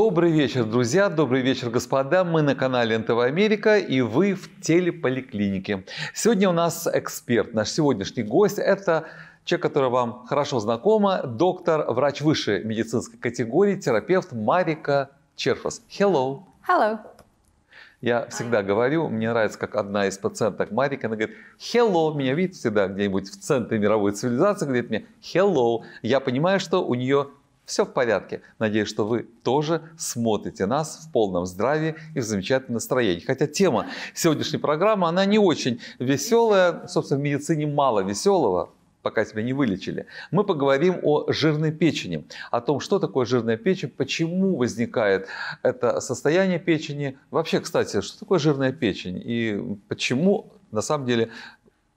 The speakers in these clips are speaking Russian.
Добрый вечер, друзья, добрый вечер, господа. Мы на канале НТВ Америка и вы в телеполиклинике. Сегодня у нас эксперт. Наш сегодняшний гость – это человек, который вам хорошо знакома, доктор, врач высшей медицинской категории, терапевт Марика Черфас. Hello. Hello. Я всегда говорю, мне нравится, как одна из пациенток Марика, она говорит, hello, меня видит всегда где-нибудь в центре мировой цивилизации, говорит мне, hello. Я понимаю, что у нее все в порядке. Надеюсь, что вы тоже смотрите нас в полном здравии и в замечательном настроении. Хотя тема сегодняшней программы, она не очень веселая. Собственно, в медицине мало веселого пока тебя не вылечили. Мы поговорим о жирной печени, о том, что такое жирная печень, почему возникает это состояние печени. Вообще, кстати, что такое жирная печень и почему на самом деле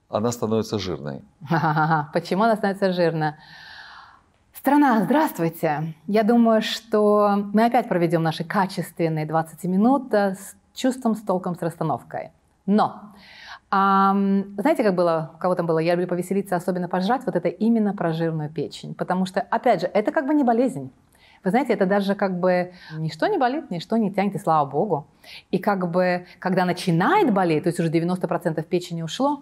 она становится жирной? Почему она становится жирной? Страна, здравствуйте! Я думаю, что мы опять проведем наши качественные 20 минут э, с чувством, с толком, с расстановкой. Но, эм, знаете, как было, у кого там было, я люблю повеселиться, особенно пожрать, вот это именно про жирную печень. Потому что, опять же, это как бы не болезнь. Вы знаете, это даже как бы ничто не болит, ничто не тянет, и слава богу. И как бы, когда начинает болеть, то есть уже 90% печени ушло,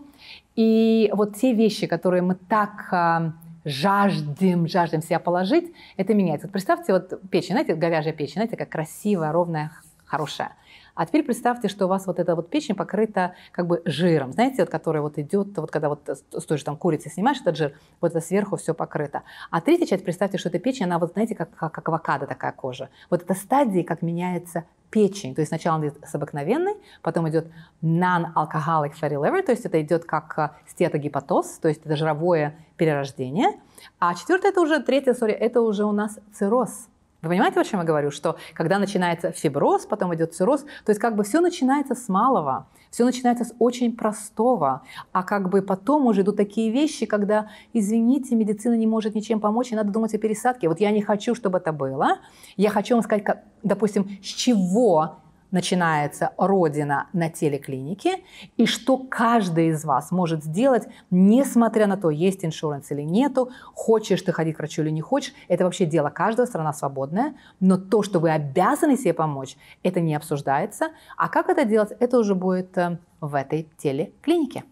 и вот те вещи, которые мы так жаждем, жаждем себя положить, это меняется. Вот представьте, вот печень, знаете, говяжья печень, знаете, как красивая, ровная, хорошая. А теперь представьте, что у вас вот эта вот печень покрыта как бы жиром, знаете, вот который вот идет, вот когда вот с той же там курицы снимаешь этот жир, вот это сверху все покрыто. А третья часть, представьте, что эта печень, она вот знаете, как, как, как авокадо такая кожа. Вот это стадии, как меняется печень. То есть сначала он идет с обыкновенной, потом идет non-alcoholic fatty liver, то есть это идет как э, стетогепатоз, то есть это жировое перерождение. А четвертое, это уже, третье, сори, это уже у нас цирроз. Вы понимаете, о чем я говорю? Что когда начинается фиброз, потом идет цирроз, то есть как бы все начинается с малого, все начинается с очень простого, а как бы потом уже идут такие вещи, когда, извините, медицина не может ничем помочь, и надо думать о пересадке. Вот я не хочу, чтобы это было. Я хочу вам сказать, как, допустим, с чего начинается родина на телеклинике, и что каждый из вас может сделать, несмотря на то, есть иншуранс или нету, хочешь ты ходить к врачу или не хочешь, это вообще дело каждого, страна свободная, но то, что вы обязаны себе помочь, это не обсуждается, а как это делать, это уже будет э, в этой телеклинике.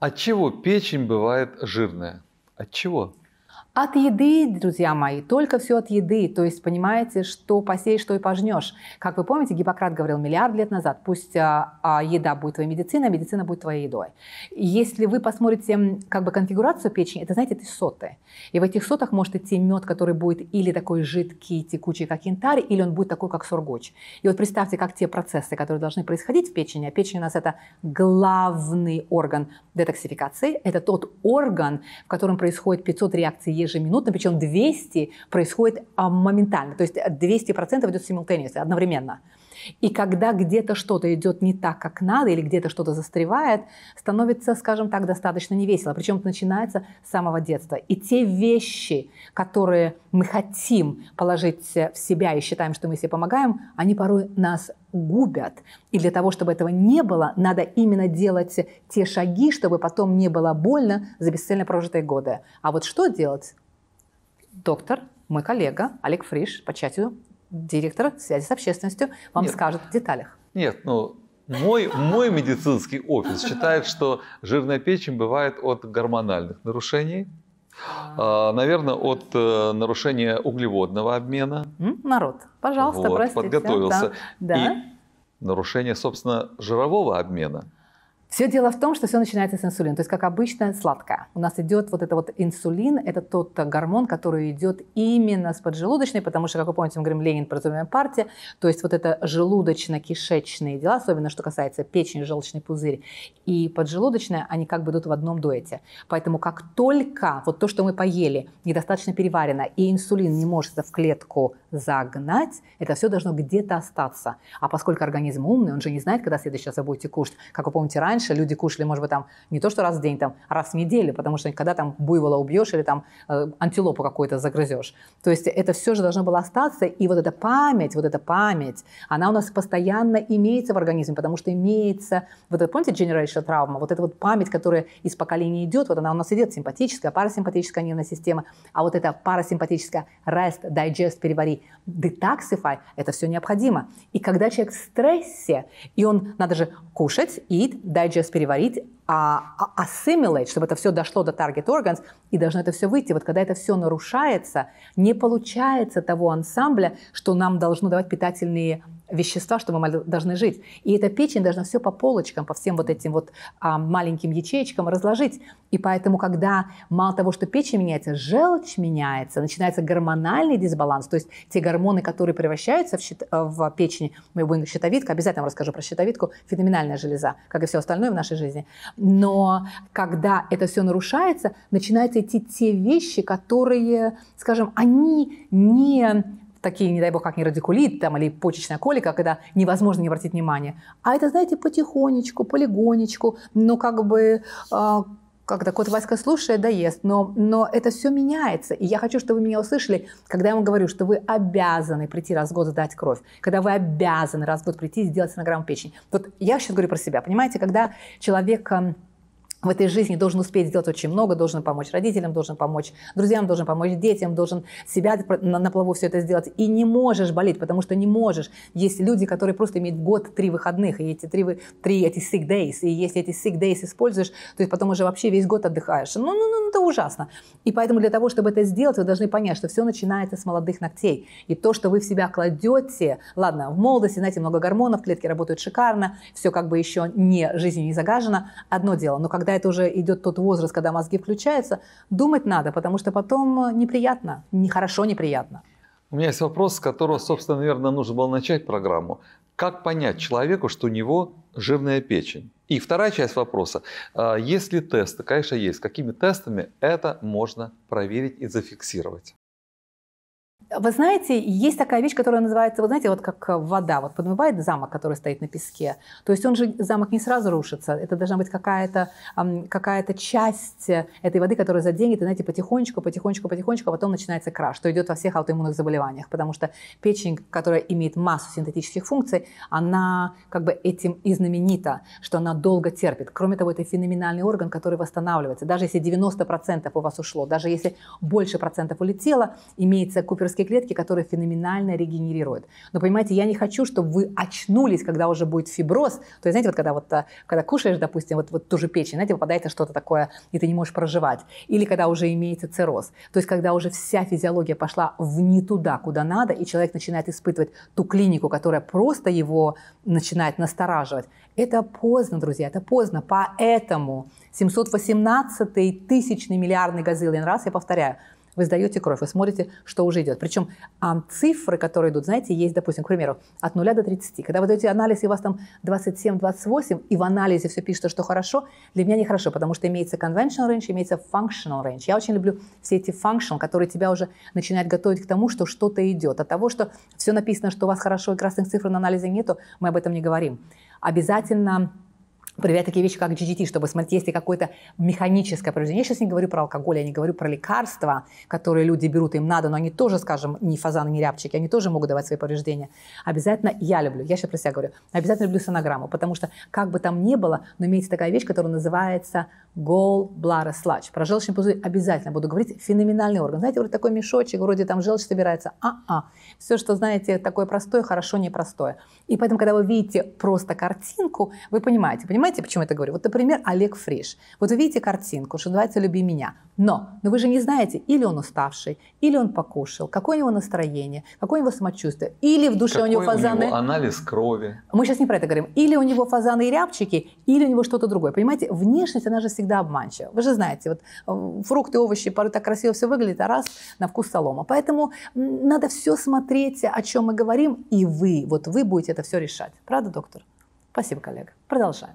От чего печень бывает жирная? От чего? От еды, друзья мои, только все от еды. То есть понимаете, что посеешь, что и пожнешь. Как вы помните, Гиппократ говорил миллиард лет назад, пусть а, а, еда будет твоей медициной, а медицина будет твоей едой. Если вы посмотрите как бы конфигурацию печени, это, знаете, это соты. И в этих сотах может идти мед, который будет или такой жидкий, текучий, как янтарь, или он будет такой, как сургуч. И вот представьте, как те процессы, которые должны происходить в печени, а печень у нас это главный орган детоксификации, это тот орган, в котором происходит 500 реакций ежеминутно, причем 200 происходит а, моментально, то есть 200% идет симультанеис, одновременно. И когда где-то что-то идет не так, как надо, или где-то что-то застревает, становится, скажем так, достаточно невесело. Причем это начинается с самого детства. И те вещи, которые мы хотим положить в себя и считаем, что мы себе помогаем, они порой нас губят. И для того, чтобы этого не было, надо именно делать те шаги, чтобы потом не было больно за бесцельно прожитые годы. А вот что делать? Доктор, мой коллега Олег Фриш по чату директор связи с общественностью вам Нет. скажет в деталях. Нет, ну мой, мой медицинский офис считает, что жирная печень бывает от гормональных нарушений, а, Наверное, от э, нарушения углеводного обмена. Народ, пожалуйста, вот, простите. Подготовился. Да. И нарушение, собственно, жирового обмена. Все дело в том, что все начинается с инсулина. То есть, как обычно, сладкое. У нас идет вот это вот инсулин, это тот гормон, который идет именно с поджелудочной, потому что, как вы помните, мы говорим Ленин противная партия, то есть вот это желудочно-кишечные дела, особенно что касается печени, желчный пузырь и поджелудочная, они как бы идут в одном дуэте. Поэтому как только вот то, что мы поели, недостаточно переварено, и инсулин не может это в клетку загнать, это все должно где-то остаться. А поскольку организм умный, он же не знает, когда следующий раз вы будете кушать. Как вы помните, раньше раньше люди кушали, может быть, там не то что раз в день, там а раз в неделю, потому что когда там буйвола убьешь или там э, антилопу какую-то загрызешь. То есть это все же должно было остаться, и вот эта память, вот эта память, она у нас постоянно имеется в организме, потому что имеется, вот это, помните, generational травма, вот эта вот память, которая из поколения идет, вот она у нас идет, симпатическая, парасимпатическая нервная система, а вот эта парасимпатическая rest, digest, перевари, detoxify, это все необходимо. И когда человек в стрессе, и он, надо же кушать, eat, digest, digest, переварить, а, а assimilate, чтобы это все дошло до target organs, и должно это все выйти. Вот когда это все нарушается, не получается того ансамбля, что нам должно давать питательные вещества, чтобы мы должны жить. И эта печень должна все по полочкам, по всем вот этим вот а, маленьким ячеечкам разложить. И поэтому, когда мало того, что печень меняется, желчь меняется, начинается гормональный дисбаланс, то есть те гормоны, которые превращаются в, щит, э, в печень, мы будем щитовидка, обязательно расскажу про щитовидку, феноменальная железа, как и все остальное в нашей жизни. Но когда это все нарушается, начинают идти те вещи, которые, скажем, они не такие, не дай бог, как не радикулит там, или почечная колика, когда невозможно не обратить внимание, А это, знаете, потихонечку, полигонечку, ну как бы э, а, когда кот Васька слушает, да ест, но, но это все меняется. И я хочу, чтобы вы меня услышали, когда я вам говорю, что вы обязаны прийти раз в год сдать кровь, когда вы обязаны раз в год прийти и сделать синограмму печени. Вот я сейчас говорю про себя, понимаете, когда человек в этой жизни должен успеть сделать очень много, должен помочь родителям, должен помочь друзьям, должен помочь детям, должен себя на, плаву все это сделать. И не можешь болеть, потому что не можешь. Есть люди, которые просто имеют год-три выходных, и эти три, три эти sick days, и если эти sick days используешь, то есть потом уже вообще весь год отдыхаешь. Ну, ну, ну, это ужасно. И поэтому для того, чтобы это сделать, вы должны понять, что все начинается с молодых ногтей. И то, что вы в себя кладете, ладно, в молодости, знаете, много гормонов, клетки работают шикарно, все как бы еще не жизнью не загажено, одно дело. Но когда когда это уже идет тот возраст, когда мозги включаются, думать надо, потому что потом э, неприятно, нехорошо, неприятно. У меня есть вопрос, с которого, собственно, наверное, нужно было начать программу. Как понять человеку, что у него жирная печень? И вторая часть вопроса. А есть ли тесты? Конечно, есть. Какими тестами это можно проверить и зафиксировать? Вы знаете, есть такая вещь, которая называется, вы знаете, вот как вода, вот подмывает замок, который стоит на песке. То есть он же, замок не сразу рушится, это должна быть какая-то какая часть этой воды, которая заденет, и, знаете, потихонечку, потихонечку, потихонечку, а потом начинается краш, что идет во всех аутоиммунных заболеваниях, потому что печень, которая имеет массу синтетических функций, она как бы этим и знаменита, что она долго терпит. Кроме того, это феноменальный орган, который восстанавливается. Даже если 90% у вас ушло, даже если больше процентов улетело, имеется куперский человеческие клетки, которые феноменально регенерируют. Но понимаете, я не хочу, чтобы вы очнулись, когда уже будет фиброз. То есть, знаете, вот когда, вот, э, когда кушаешь, допустим, вот, вот ту же печень, знаете, попадается что-то такое, и ты не можешь проживать. Или когда уже имеется цирроз. То есть, когда уже вся физиология пошла в не туда, куда надо, и человек начинает испытывать ту клинику, которая просто его начинает настораживать. Это поздно, друзья, это поздно. Поэтому 718 тысячный миллиардный газиллион раз, я повторяю, вы сдаете кровь, вы смотрите, что уже идет. Причем а, цифры, которые идут, знаете, есть, допустим, к примеру, от 0 до 30. Когда вы даете анализ, и у вас там 27-28, и в анализе все пишется, что хорошо, для меня нехорошо, потому что имеется conventional range, имеется functional range. Я очень люблю все эти function, которые тебя уже начинают готовить к тому, что что-то идет. От того, что все написано, что у вас хорошо и красных цифр на анализе нету, мы об этом не говорим. Обязательно проверять такие вещи, как GGT, чтобы смотреть, есть ли какое-то механическое повреждение. Я сейчас не говорю про алкоголь, я не говорю про лекарства, которые люди берут, им надо, но они тоже, скажем, не фазаны, не рябчики, они тоже могут давать свои повреждения. Обязательно я люблю, я сейчас про себя говорю, обязательно люблю сонограмму, потому что как бы там ни было, но имеется такая вещь, которая называется gallbladder sludge. Про желчный пузырь обязательно буду говорить. Феноменальный орган. Знаете, вроде такой мешочек, вроде там желчь собирается. А-а. Все, что знаете, такое простое, хорошо, непростое. И поэтому, когда вы видите просто картинку, вы понимаете. Понимаете, Понимаете, почему я это говорю? Вот, например, Олег Фриш. Вот вы видите картинку, что называется «Люби меня». Но, но вы же не знаете, или он уставший, или он покушал, какое у него настроение, какое у него самочувствие, или в душе какой у него фазаны... у него анализ крови. Мы сейчас не про это говорим. Или у него фазаны и рябчики, или у него что-то другое. Понимаете, внешность, она же всегда обманчива. Вы же знаете, вот э, фрукты, овощи, порой так красиво все выглядит, а раз на вкус солома. Поэтому надо все смотреть, о чем мы говорим, и вы, вот вы будете это все решать. Правда, доктор? Спасибо, коллега. Продолжаем.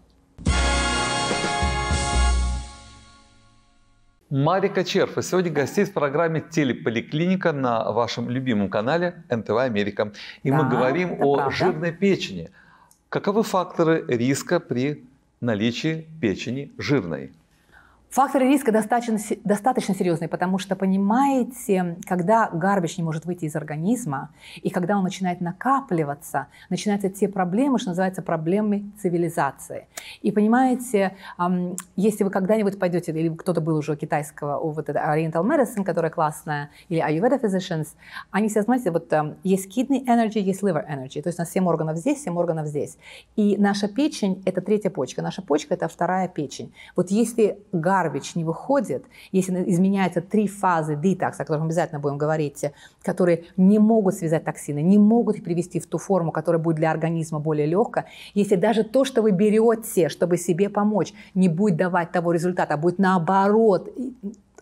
Мария Кочерфа сегодня гостей в программе «Телеполиклиника» на вашем любимом канале НТВ Америка. И да, мы говорим о правда. жирной печени. Каковы факторы риска при наличии печени жирной? Факторы риска достаточно, достаточно серьезные, потому что, понимаете, когда гарбич не может выйти из организма, и когда он начинает накапливаться, начинаются те проблемы, что называются проблемы цивилизации. И, понимаете, если вы когда-нибудь пойдете, или кто-то был уже у китайского, у вот это Oriental Medicine, которая классная, или Ayurveda Physicians, они все, знаете, вот есть kidney energy, есть liver energy, то есть у нас 7 органов здесь, 7 органов здесь. И наша печень – это третья почка, наша почка – это вторая печень. Вот если гарбич Харвич не выходит, если изменяются три фазы детокса, о которых мы обязательно будем говорить, которые не могут связать токсины, не могут их привести в ту форму, которая будет для организма более легкая, если даже то, что вы берете, чтобы себе помочь, не будет давать того результата, а будет наоборот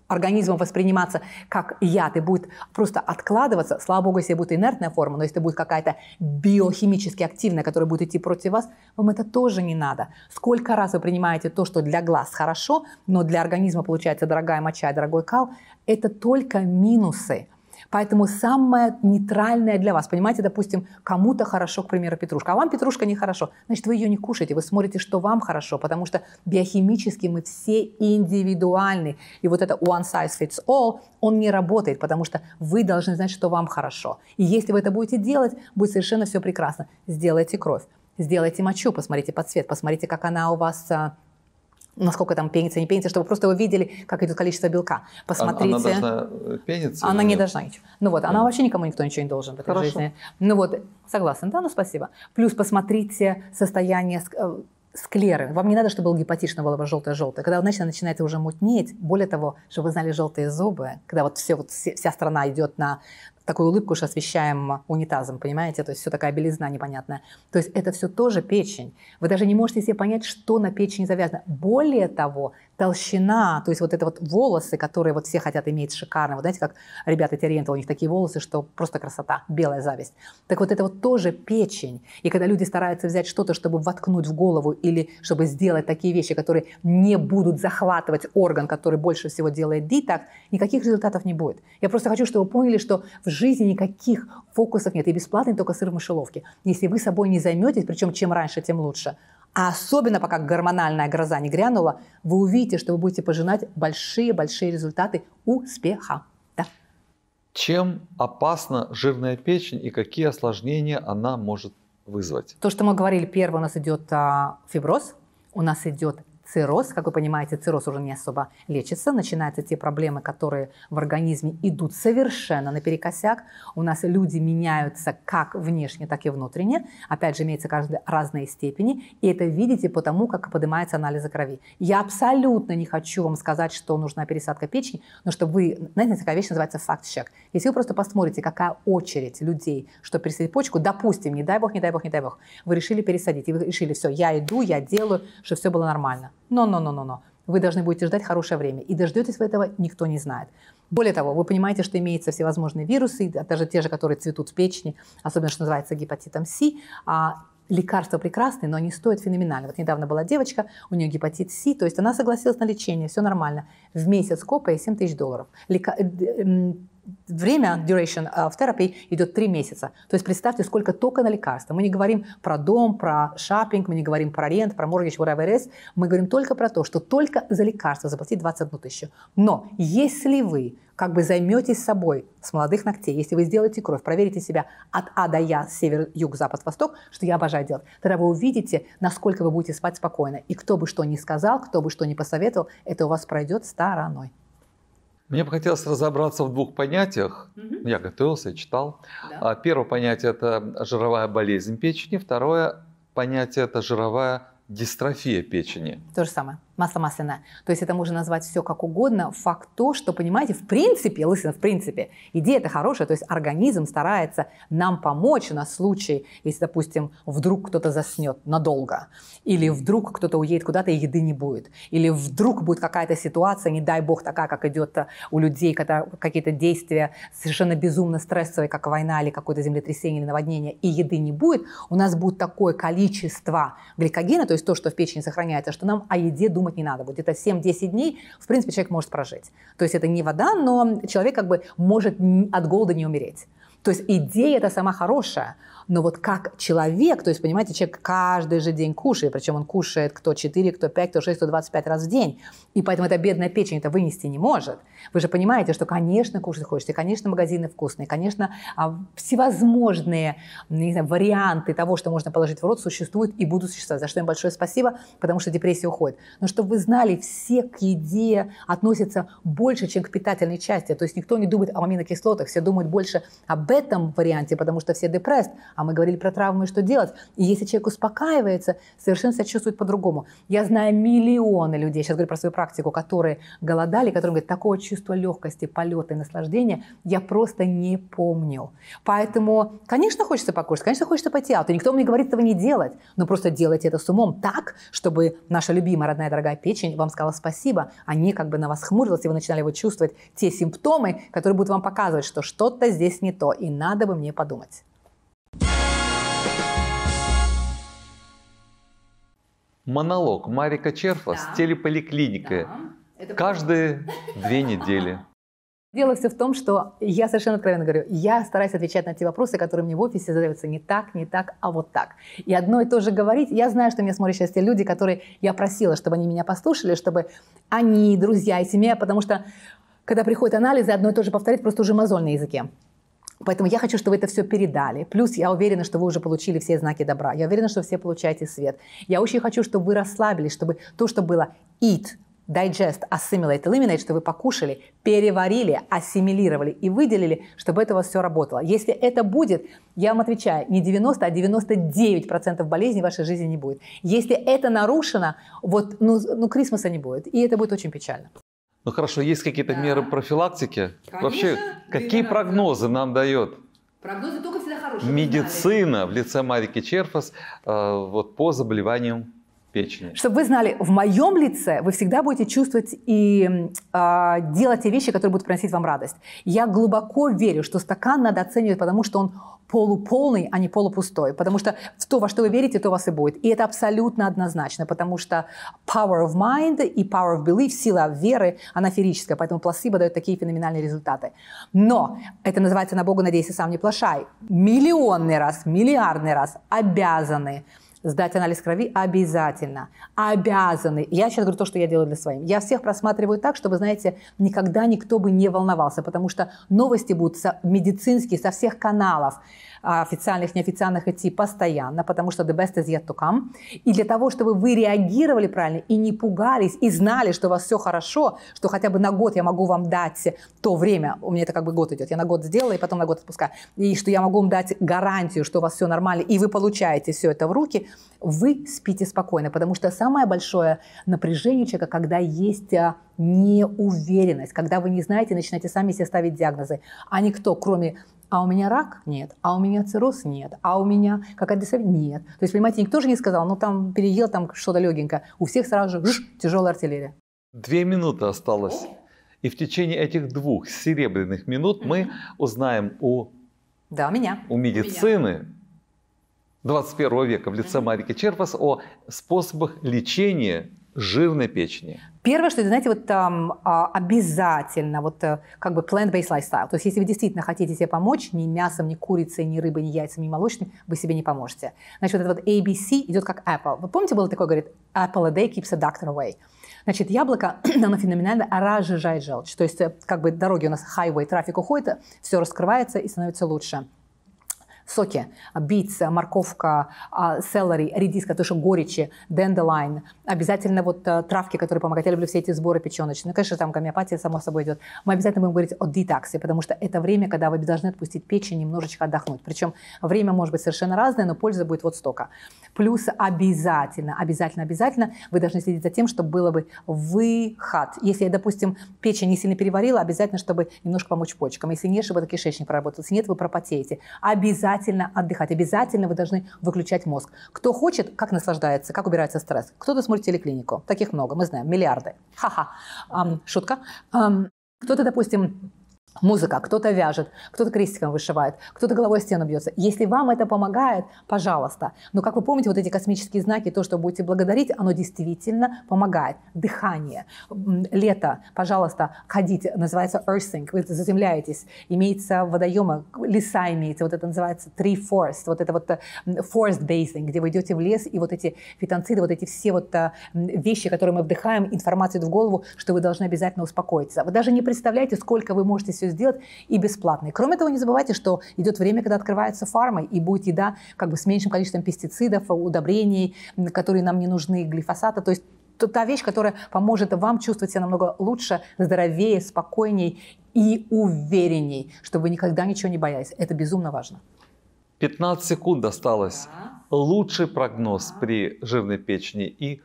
организмом восприниматься как яд и будет просто откладываться, слава богу, если будет инертная форма, но если будет какая-то биохимически активная, которая будет идти против вас, вам это тоже не надо. Сколько раз вы принимаете то, что для глаз хорошо, но для организма получается дорогая моча и дорогой кал, это только минусы. Поэтому самое нейтральное для вас, понимаете, допустим, кому-то хорошо, к примеру, петрушка, а вам петрушка нехорошо, значит, вы ее не кушаете, вы смотрите, что вам хорошо, потому что биохимически мы все индивидуальны. И вот это one size fits all, он не работает, потому что вы должны знать, что вам хорошо. И если вы это будете делать, будет совершенно все прекрасно. Сделайте кровь сделайте мочу, посмотрите под цвет, посмотрите, как она у вас а, насколько там пенится, не пенится, чтобы просто вы видели, как идет количество белка. Посмотрите. Она должна э, пениться? Она не должна ничего. Ну вот, mm. она вообще никому никто ничего не должен в этой Хорошо. жизни. Ну вот, согласна да, ну спасибо. Плюс посмотрите состояние э, склеры. Вам не надо, чтобы было гепатично, было бы желтое-желтое. Когда значит, она начинает уже мутнеть, более того, чтобы вы знали желтые зубы, когда вот, все, вот вся страна идет на, такую улыбку же освещаем унитазом, понимаете? То есть все такая белизна непонятная. То есть это все тоже печень. Вы даже не можете себе понять, что на печени завязано. Более того, толщина, то есть вот это вот волосы, которые вот все хотят иметь шикарно. Вот знаете, как ребята Терентал, у них такие волосы, что просто красота, белая зависть. Так вот это вот тоже печень. И когда люди стараются взять что-то, чтобы воткнуть в голову или чтобы сделать такие вещи, которые не будут захватывать орган, который больше всего делает детокс, никаких результатов не будет. Я просто хочу, чтобы вы поняли, что в жизни никаких фокусов нет. И бесплатный только сыр в мышеловке. Если вы собой не займетесь, причем чем раньше, тем лучше, а особенно, пока гормональная гроза не грянула, вы увидите, что вы будете пожинать большие-большие результаты успеха. Да. Чем опасна жирная печень и какие осложнения она может вызвать? То, что мы говорили, первое у нас идет а, фиброз, у нас идет цирроз. Как вы понимаете, цирроз уже не особо лечится. Начинаются те проблемы, которые в организме идут совершенно наперекосяк. У нас люди меняются как внешне, так и внутренне. Опять же, имеется каждый разные степени. И это видите по тому, как поднимаются анализы крови. Я абсолютно не хочу вам сказать, что нужна пересадка печени, но что вы, знаете, такая вещь называется факт-чек. Если вы просто посмотрите, какая очередь людей, что пересадить почку, допустим, не дай бог, не дай бог, не дай бог, вы решили пересадить, и вы решили, все, я иду, я делаю, что все было нормально. Но, но, но, но, но. Вы должны будете ждать хорошее время. И дождетесь вы этого, никто не знает. Более того, вы понимаете, что имеются всевозможные вирусы, даже те же, которые цветут в печени, особенно что называется гепатитом С. А лекарства прекрасные, но они стоят феноменально. Вот недавно была девочка, у нее гепатит С, то есть она согласилась на лечение, все нормально. В месяц копая 7 тысяч долларов. Лека... Э, Время duration of э, therapy идет 3 месяца. То есть представьте, сколько только на лекарства. Мы не говорим про дом, про шопинг, мы не говорим про рент, про mortgage, whatever it is. Мы говорим только про то, что только за лекарства заплатить 21 тысячу. Но если вы как бы займетесь собой с молодых ногтей, если вы сделаете кровь, проверите себя от А до Я, север, юг, запад, восток, что я обожаю делать, тогда вы увидите, насколько вы будете спать спокойно. И кто бы что ни сказал, кто бы что ни посоветовал, это у вас пройдет стороной. Мне бы хотелось разобраться в двух понятиях. Угу. Я готовился, я читал. Да. А, первое понятие – это жировая болезнь печени. Второе понятие – это жировая дистрофия печени. То же самое масса масляная. То есть это можно назвать все как угодно. Факт то, что, понимаете, в принципе, лысина, в принципе, идея это хорошая. То есть организм старается нам помочь на случай, если, допустим, вдруг кто-то заснет надолго, или вдруг кто-то уедет куда-то и еды не будет, или вдруг будет какая-то ситуация, не дай бог, такая, как идет э, у людей, когда какие-то действия совершенно безумно стрессовые, как война или какое-то землетрясение или наводнение, и еды не будет, у нас будет такое количество гликогена, то есть то, что в печени сохраняется, что нам о еде думать думать не надо. Вот где-то 7-10 дней, в принципе, человек может прожить. То есть это не вода, но человек как бы может от голода не умереть. То есть идея это сама хорошая, но вот как человек, то есть, понимаете, человек каждый же день кушает, причем он кушает кто 4, кто 5, кто 6, кто 25 раз в день. И поэтому эта бедная печень это вынести не может. Вы же понимаете, что, конечно, кушать хочется, и, конечно, магазины вкусные, конечно, а, всевозможные ну, не знаю, варианты того, что можно положить в рот, существуют и будут существовать. За что им большое спасибо, потому что депрессия уходит. Но чтобы вы знали, все к еде относятся больше, чем к питательной части. То есть никто не думает о аминокислотах, все думают больше об этом варианте, потому что все депресс, а мы говорили про травму и что делать. И если человек успокаивается, совершенно себя чувствует по-другому. Я знаю миллионы людей, сейчас говорю про свою практику, которые голодали, которым говорят, такого чувства легкости, полета и наслаждения я просто не помню. Поэтому, конечно, хочется покушать, конечно, хочется по театру. Никто мне говорит этого не делать, но просто делайте это с умом так, чтобы наша любимая, родная, дорогая печень вам сказала спасибо, а не как бы на вас хмурилась, и вы начинали его чувствовать те симптомы, которые будут вам показывать, что что-то здесь не то, и надо бы мне подумать. монолог Марика Черфа да. с телеполиклиникой да. каждые две недели. Дело все в том, что я совершенно откровенно говорю, я стараюсь отвечать на те вопросы, которые мне в офисе задаются не так, не так, а вот так. И одно и то же говорить. Я знаю, что меня смотрят сейчас те люди, которые я просила, чтобы они меня послушали, чтобы они, друзья и семья, потому что когда приходят анализы, одно и то же повторить просто уже мозоль на языке. Поэтому я хочу, чтобы вы это все передали. Плюс я уверена, что вы уже получили все знаки добра. Я уверена, что все получаете свет. Я очень хочу, чтобы вы расслабились, чтобы то, что было eat, digest, assimilate, eliminate, что вы покушали, переварили, ассимилировали и выделили, чтобы это у вас все работало. Если это будет, я вам отвечаю, не 90, а 99% болезней в вашей жизни не будет. Если это нарушено, вот, ну, ну, Крисмаса не будет. И это будет очень печально. Ну хорошо, есть какие-то да. меры профилактики? Конечно, Вообще, какие прогнозы, нам дает? Прогнозы только всегда хорошие. Медицина в лице Марики Черфас э, вот, по заболеваниям печени. Чтобы вы знали, в моем лице вы всегда будете чувствовать и э, делать те вещи, которые будут приносить вам радость. Я глубоко верю, что стакан надо оценивать, потому что он полуполный, а не полупустой. Потому что в то, во что вы верите, то вас и будет. И это абсолютно однозначно, потому что power of mind и power of belief, сила веры, она ферическая, поэтому плацебо дает такие феноменальные результаты. Но это называется «на Бога надейся, сам не плашай». Миллионный раз, миллиардный раз обязаны – сдать анализ крови обязательно. Обязаны. Я сейчас говорю то, что я делаю для своим. Я всех просматриваю так, чтобы, знаете, никогда никто бы не волновался, потому что новости будут медицинские со всех каналов а, официальных, неофициальных идти постоянно, потому что the best is yet to come. И для того, чтобы вы реагировали правильно и не пугались, и знали, что у вас все хорошо, что хотя бы на год я могу вам дать то время, у меня это как бы год идет, я на год сделала и потом на год отпускаю, и что я могу вам дать гарантию, что у вас все нормально, и вы получаете все это в руки, вы спите спокойно, потому что самое большое напряжение у человека, когда есть э, неуверенность, когда вы не знаете, начинаете сами себе ставить диагнозы, а никто, кроме а у меня рак? Нет. А у меня цирроз? Нет. А у меня какая-то дисабилия? Нет. То есть, понимаете, никто же не сказал, ну там переел там что-то легенькое. У всех сразу же жж, тяжелая артиллерия. Две минуты осталось. И в течение этих двух серебряных минут мы узнаем у да, у меня. У медицины, у меня. 21 века в лице Марики Черпас о способах лечения жирной печени. Первое, что, знаете, вот там а, обязательно, вот э, как бы plant-based lifestyle. То есть, если вы действительно хотите себе помочь, ни мясом, ни курицей, ни рыбой, ни яйцами, ни молочным, вы себе не поможете. Значит, вот это вот ABC идет как Apple. Вы помните, было такое, говорит, Apple a day keeps a doctor away. Значит, яблоко, оно феноменально разжижает желчь. То есть, э, как бы дороги у нас, highway, трафик уходит, э, все раскрывается и становится лучше. Соки, Битс, морковка, а, селлери, редиска, то, что горечи, денделайн. Обязательно вот э, травки, которые помогают. Я люблю все эти сборы печеночные. Ну, конечно, там гомеопатия, само собой, идет. Мы обязательно будем говорить о детаксе, потому что это время, когда вы должны отпустить печень немножечко отдохнуть. Причем время может быть совершенно разное, но польза будет вот столько. Плюс обязательно, обязательно, обязательно вы должны следить за тем, чтобы было бы выход. Если, допустим, печень не сильно переварила, обязательно, чтобы немножко помочь почкам. Если нет, чтобы это кишечник проработал. Если нет, вы пропотеете. Обязательно обязательно отдыхать, обязательно вы должны выключать мозг. Кто хочет, как наслаждается, как убирается стресс. Кто-то смотрит телеклинику, таких много, мы знаем, миллиарды. Ха-ха, эм, шутка. Эм, кто-то, допустим, Музыка. Кто-то вяжет, кто-то крестиком вышивает, кто-то головой стену бьется. Если вам это помогает, пожалуйста. Но, как вы помните, вот эти космические знаки, то, что будете благодарить, оно действительно помогает. Дыхание. Лето. Пожалуйста, ходите. Называется earthing. Вы заземляетесь. Имеется водоемы, леса имеется. Вот это называется tree forest. Вот это вот forest bathing, где вы идете в лес, и вот эти фитонциды, вот эти все вот э, вещи, которые мы вдыхаем, информация в голову, что вы должны обязательно успокоиться. Вы даже не представляете, сколько вы можете сегодня все сделать и бесплатно. И кроме того, не забывайте, что идет время, когда открываются фармы, и будет еда как бы с меньшим количеством пестицидов, удобрений, которые нам не нужны, глифосата. То есть то, та вещь, которая поможет вам чувствовать себя намного лучше, здоровее, спокойней и уверенней, чтобы вы никогда ничего не боялись. Это безумно важно. 15 секунд осталось. Да. Лучший прогноз да. при жирной печени и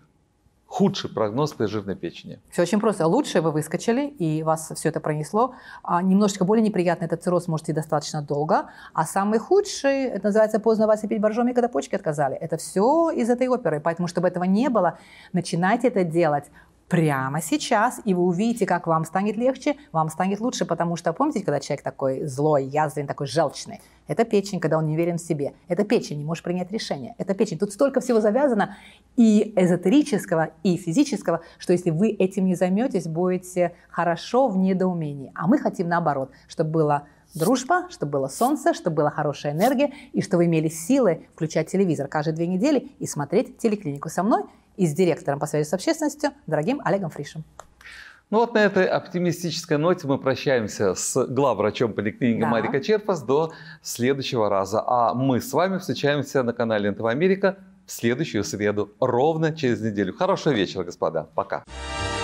худший прогноз при жирной печени. Все очень просто. Лучше вы выскочили, и вас все это пронесло. А немножечко более неприятно этот цирроз может идти достаточно долго. А самый худший, это называется поздно вас пить боржоми, когда почки отказали. Это все из этой оперы. Поэтому, чтобы этого не было, начинайте это делать прямо сейчас, и вы увидите, как вам станет легче, вам станет лучше, потому что, помните, когда человек такой злой, язвен, такой желчный, это печень, когда он не уверен в себе, это печень, не может принять решение, это печень. Тут столько всего завязано и эзотерического, и физического, что если вы этим не займетесь, будете хорошо в недоумении. А мы хотим наоборот, чтобы было дружба, чтобы было солнце, чтобы была хорошая энергия, и чтобы вы имели силы включать телевизор каждые две недели и смотреть телеклинику со мной и с директором по связи с общественностью, дорогим Олегом Фришем. Ну вот на этой оптимистической ноте мы прощаемся с главврачом поликлиники да. Марика Черпас до следующего раза. А мы с вами встречаемся на канале НТВ Америка в следующую среду, ровно через неделю. Хорошего вечера, господа. Пока. Пока.